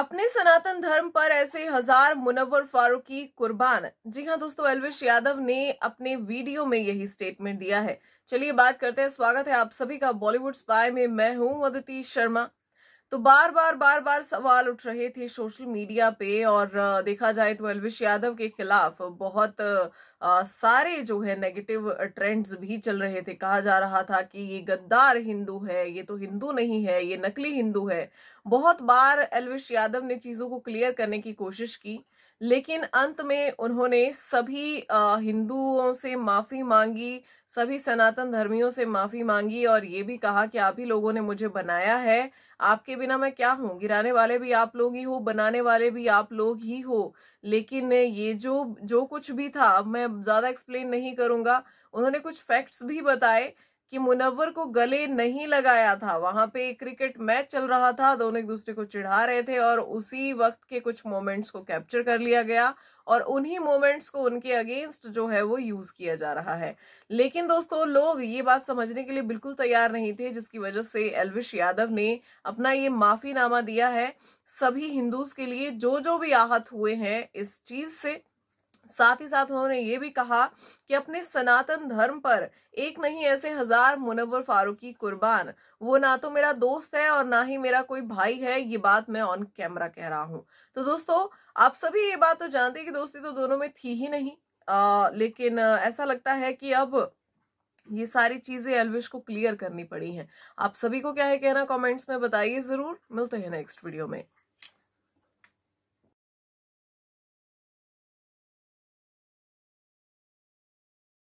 अपने सनातन धर्म पर ऐसे हजार मुनवर फारूकी कुर्बान जी हाँ दोस्तों एलविश यादव ने अपने वीडियो में यही स्टेटमेंट दिया है चलिए बात करते हैं स्वागत है आप सभी का बॉलीवुड स्पाई में मैं हूं अदिति शर्मा तो बार बार बार बार सवाल उठ रहे थे सोशल मीडिया पे और देखा जाए तो एलविश यादव के खिलाफ बहुत आ, सारे जो है नेगेटिव ट्रेंड्स भी चल रहे थे कहा जा रहा था कि ये गद्दार हिंदू है ये तो हिंदू नहीं है ये नकली हिंदू है बहुत बार एलविश यादव ने चीज़ों को क्लियर करने की कोशिश की लेकिन अंत में उन्होंने सभी हिंदुओं से माफ़ी मांगी सभी सनातन धर्मियों से माफ़ी मांगी और ये भी कहा कि आप ही लोगों ने मुझे बनाया है आपके बिना मैं क्या हूँ गिराने वाले भी आप लोग ही हो बनाने वाले भी आप लोग ही हो लेकिन ये जो जो कुछ भी था मैं मैं ज़्यादा एक्सप्लेन नहीं करूंगा उन्होंने कुछ फैक्ट्स भी बताए कि मुनव्वर को गले नहीं लगाया था वहां पे एक क्रिकेट मैच चल रहा था दोनों एक दूसरे को चिढ़ा रहे थे और उसी वक्त के कुछ मोमेंट्स को कैप्चर कर लिया गया और उन्हीं मोमेंट्स को उनके अगेंस्ट जो है वो यूज किया जा रहा है लेकिन दोस्तों लोग ये बात समझने के लिए बिल्कुल तैयार नहीं थे जिसकी वजह से एलविश यादव ने अपना ये माफीनामा दिया है सभी हिंदूज के लिए जो जो भी आहत हुए हैं इस चीज से साथ ही साथ उन्होंने ये भी कहा कि अपने सनातन धर्म पर एक नहीं ऐसे हजार मुनवर फारूकी कुर्बान वो ना तो मेरा दोस्त है और ना ही मेरा कोई भाई है ये बात मैं ऑन कैमरा कह रहा हूँ तो दोस्तों आप सभी ये बात तो जानते हैं कि दोस्ती तो दोनों में थी ही नहीं आ, लेकिन ऐसा लगता है कि अब ये सारी चीजें अलविश को क्लियर करनी पड़ी हैं आप सभी को क्या है कहना कमेंट्स में बताइए जरूर मिलते हैं नेक्स्ट वीडियो में